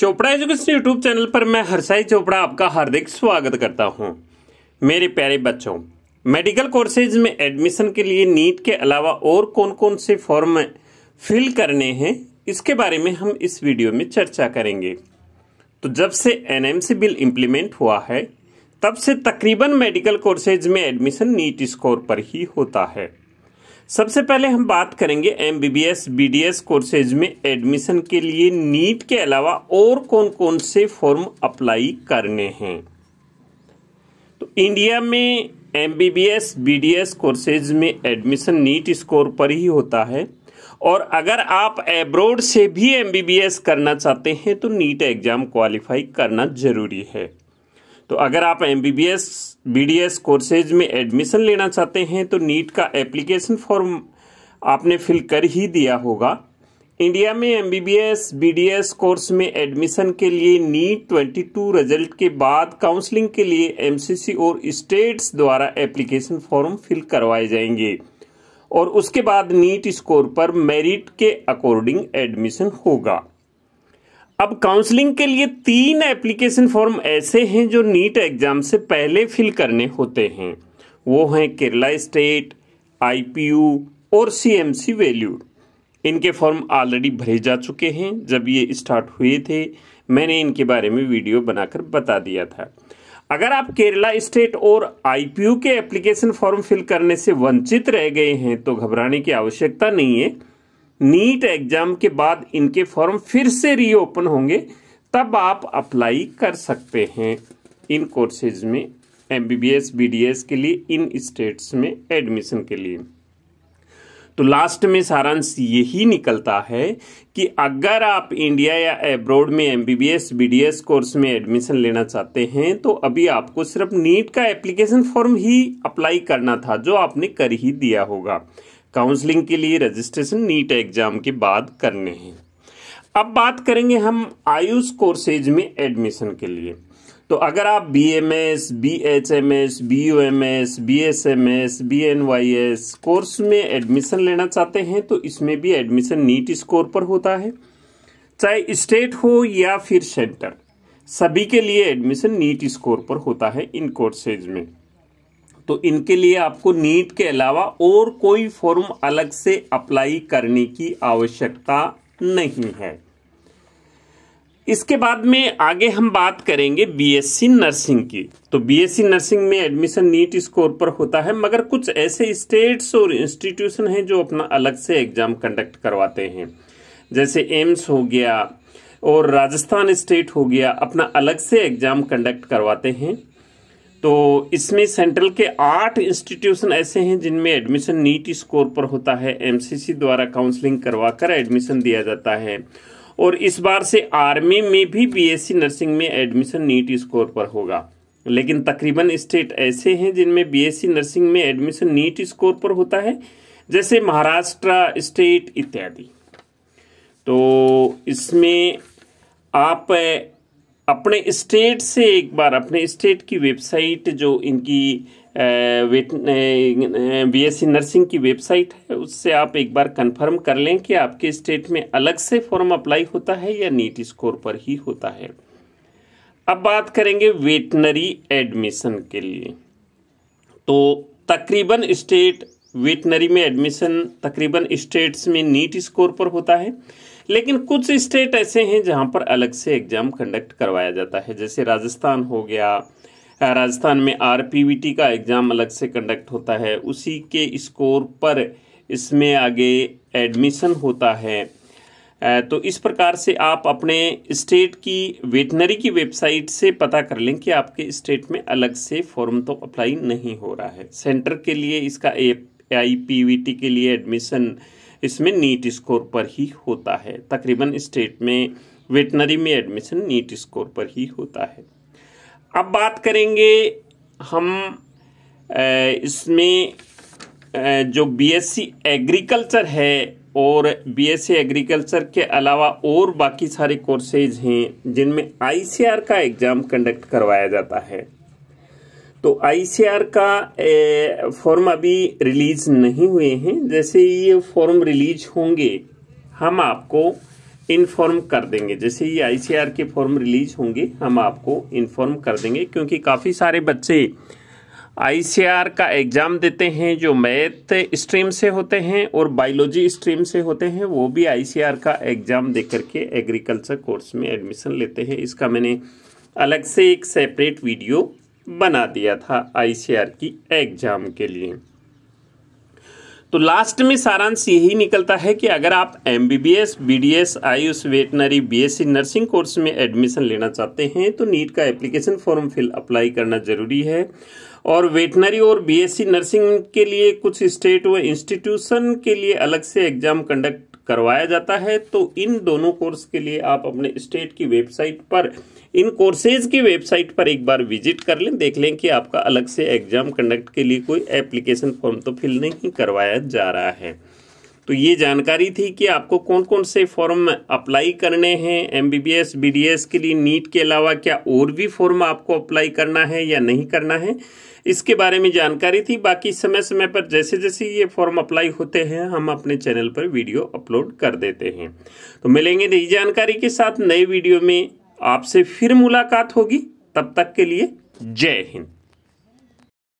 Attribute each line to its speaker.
Speaker 1: Chopra education YouTube channel पर मैं हरसाई चोपड़ा आपका हार्दिक स्वागत करता हूं। मेरे प्यारे बच्चों मेडिकल कोर्सेज में एडमिशन के लिए नीट के अलावा और कौन कौन से फॉर्म फिल करने हैं इसके बारे में हम इस वीडियो में चर्चा करेंगे तो जब से एन बिल इम्प्लीमेंट हुआ है तब से तकरीबन मेडिकल कोर्सेज में एडमिशन नीट स्कोर पर ही होता है सबसे पहले हम बात करेंगे M B B S B D S courses में एडमिशन के लिए नीट के अलावा और कौन कौन से फॉर्म अप्लाई करने हैं तो इंडिया में M B B S B D S courses में एडमिशन नीट स्कोर पर ही होता है और अगर आप एब्रोड से भी एम बी बी एस करना चाहते हैं तो नीट एग्ज़ाम क्वालिफाई करना ज़रूरी है तो अगर आप M B B S B D S courses में एडमिशन लेना चाहते हैं तो नीट का एप्लीकेशन फॉर्म आपने फिल कर ही दिया होगा इंडिया में M B B S B D S course में एडमिशन के लिए नीट ट्वेंटी टू रिजल्ट के बाद काउंसलिंग के लिए एम सी सी और स्टेट्स द्वारा एप्लीकेशन फॉर्म फिल करवाए जाएंगे और उसके बाद नीट स्कोर पर मेरिट के अकॉर्डिंग एडमिशन होगा अब काउंसलिंग के लिए तीन एप्लीकेशन फॉर्म ऐसे हैं जो नीट एग्ज़ाम से पहले फिल करने होते हैं वो हैं केरला स्टेट आईपीयू और सीएमसी वैल्यू इनके फॉर्म ऑलरेडी भरे जा चुके हैं जब ये स्टार्ट हुए थे मैंने इनके बारे में वीडियो बनाकर बता दिया था अगर आप केरला स्टेट और आईपीयू के एप्लीकेशन फॉर्म फिल करने से वंचित रह गए हैं तो घबराने की आवश्यकता नहीं है नीट एग्जाम के बाद इनके फॉर्म फिर से रीओपन होंगे तब आप अप्लाई कर सकते हैं इन कोर्सेज में एम बी डी एस के लिए इन स्टेट्स में एडमिशन के लिए तो लास्ट में सारांश यही निकलता है कि अगर आप इंडिया या एब्रोड में M B B D S course में एडमिशन लेना चाहते हैं तो अभी आपको सिर्फ नीट का एप्लीकेशन फॉर्म ही अप्लाई करना था जो आपने कर ही दिया होगा काउंसलिंग के लिए रजिस्ट्रेशन नीट एग्ज़ाम के बाद करने हैं अब बात करेंगे हम आयुष कोर्सेज में एडमिशन के लिए तो अगर आप B M S B H M S B U M S B S M S B N Y S course में एडमिशन लेना चाहते हैं तो इसमें भी एडमिशन नीट स्कोर पर होता है चाहे स्टेट हो या फिर सेंटर सभी के लिए एडमिशन नीट स्कोर पर होता है इन कोर्सेज में तो इनके लिए आपको नीट के अलावा और कोई फॉर्म अलग से अप्लाई करने की आवश्यकता नहीं है इसके बाद में आगे हम बात करेंगे बीएससी नर्सिंग की तो बीएससी नर्सिंग में एडमिशन नीट स्कोर पर होता है मगर कुछ ऐसे स्टेट्स और इंस्टीट्यूशन हैं जो अपना अलग से एग्ज़ाम कंडक्ट करवाते हैं जैसे एम्स हो गया और राजस्थान स्टेट हो गया अपना अलग से एग्ज़ाम कंडक्ट करवाते हैं तो इसमें सेंट्रल के आठ इंस्टीट्यूशन ऐसे हैं जिनमें एडमिशन नीट स्कोर पर होता है एमसीसी द्वारा काउंसलिंग करवाकर एडमिशन दिया जाता है और इस बार से आर्मी में भी बीएससी नर्सिंग में एडमिशन नीट स्कोर पर होगा लेकिन तकरीबन स्टेट ऐसे हैं जिनमें बीएससी नर्सिंग में एडमिशन नीट स्कोर पर होता है जैसे महाराष्ट्र स्टेट इत्यादि तो इसमें आप अपने स्टेट से एक बार अपने स्टेट की वेबसाइट जो इनकी बी एस नर्सिंग की वेबसाइट है उससे आप एक बार कंफर्म कर लें कि आपके स्टेट में अलग से फॉर्म अप्लाई होता है या नीट स्कोर पर ही होता है अब बात करेंगे वेटनरी एडमिशन के लिए तो तकरीबन स्टेट वेटनरी में एडमिशन तकरीबन स्टेट्स में नीट स्कोर पर होता है लेकिन कुछ स्टेट ऐसे हैं जहाँ पर अलग से एग्ज़ाम कंडक्ट करवाया जाता है जैसे राजस्थान हो गया राजस्थान में आर का एग्ज़ाम अलग से कंडक्ट होता है उसी के स्कोर पर इसमें आगे एडमिशन होता है तो इस प्रकार से आप अपने स्टेट की वेटनरी की वेबसाइट से पता कर लें कि आपके स्टेट में अलग से फॉर्म तो अप्लाई नहीं हो रहा है सेंटर के लिए इसका A I P V T के लिए एडमिशन इसमें नीट स्कोर पर ही होता है तकरीबन स्टेट में वेटनरी में एडमिशन नीट स्कोर पर ही होता है अब बात करेंगे हम इसमें जो बीएससी एग्रीकल्चर है और बीएससी एग्रीकल्चर के अलावा और बाकी सारे कोर्सेज हैं जिनमें आईसीआर का एग्ज़ाम कंडक्ट करवाया जाता है तो आईसीआर का फॉर्म अभी रिलीज नहीं हुए हैं जैसे ये फॉर्म रिलीज होंगे हम आपको इन्फॉर्म कर देंगे जैसे ये आईसीआर के फॉर्म रिलीज होंगे हम आपको इन्फॉर्म कर देंगे क्योंकि काफ़ी सारे बच्चे आईसीआर का एग्ज़ाम देते हैं जो मैथ स्ट्रीम से होते हैं और बायोलॉजी स्ट्रीम से होते हैं वो भी आईसीआर का एग्ज़ाम दे करके एग्रीकल्चर कोर्स में एडमिशन लेते हैं इसका मैंने अलग से एक सेपरेट वीडियो बना दिया था आईसीआर की एग्जाम के लिए तो लास्ट में सारांश यही निकलता है कि अगर आप M B B S B D S AYUSH veterinary B S C nursing course में एडमिशन लेना चाहते हैं तो नीट का एप्लीकेशन फॉर्म फिल अप्लाई करना जरूरी है और वेटनरी और बीएससी नर्सिंग के लिए कुछ स्टेट व इंस्टीट्यूशन के लिए अलग से एग्जाम कंडक्ट करवाया जाता है तो इन दोनों कोर्स के लिए आप अपने स्टेट की वेबसाइट पर इन कोर्सेज की वेबसाइट पर एक बार विजिट कर लें देख लें कि आपका अलग से एग्जाम कंडक्ट के लिए कोई एप्लीकेशन फॉर्म तो फिल नहीं करवाया जा रहा है तो ये जानकारी थी कि आपको कौन कौन से फॉर्म अप्लाई करने हैं एम बी बी के लिए नीट के अलावा क्या और भी फॉर्म आपको अप्लाई करना है या नहीं करना है इसके बारे में जानकारी थी बाकी समय समय पर जैसे जैसे ये फॉर्म अप्लाई होते हैं हम अपने चैनल पर वीडियो अपलोड कर देते हैं तो मिलेंगे नई जानकारी के साथ नए वीडियो में आपसे फिर मुलाकात होगी तब तक के लिए जय हिंद